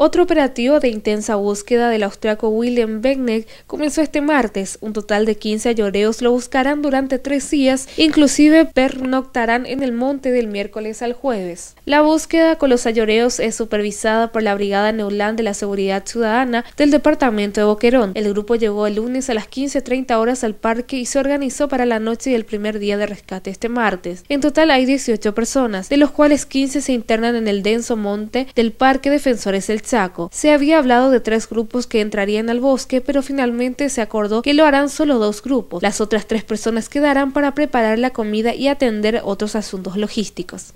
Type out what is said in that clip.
Otro operativo de intensa búsqueda del austriaco William Beckneck comenzó este martes. Un total de 15 ayoreos lo buscarán durante tres días, inclusive pernoctarán en el monte del miércoles al jueves. La búsqueda con los ayoreos es supervisada por la Brigada Neuland de la Seguridad Ciudadana del Departamento de Boquerón. El grupo llegó el lunes a las 15.30 horas al parque y se organizó para la noche y el primer día de rescate este martes. En total hay 18 personas, de los cuales 15 se internan en el denso monte del Parque Defensores del se había hablado de tres grupos que entrarían al bosque, pero finalmente se acordó que lo harán solo dos grupos. Las otras tres personas quedarán para preparar la comida y atender otros asuntos logísticos.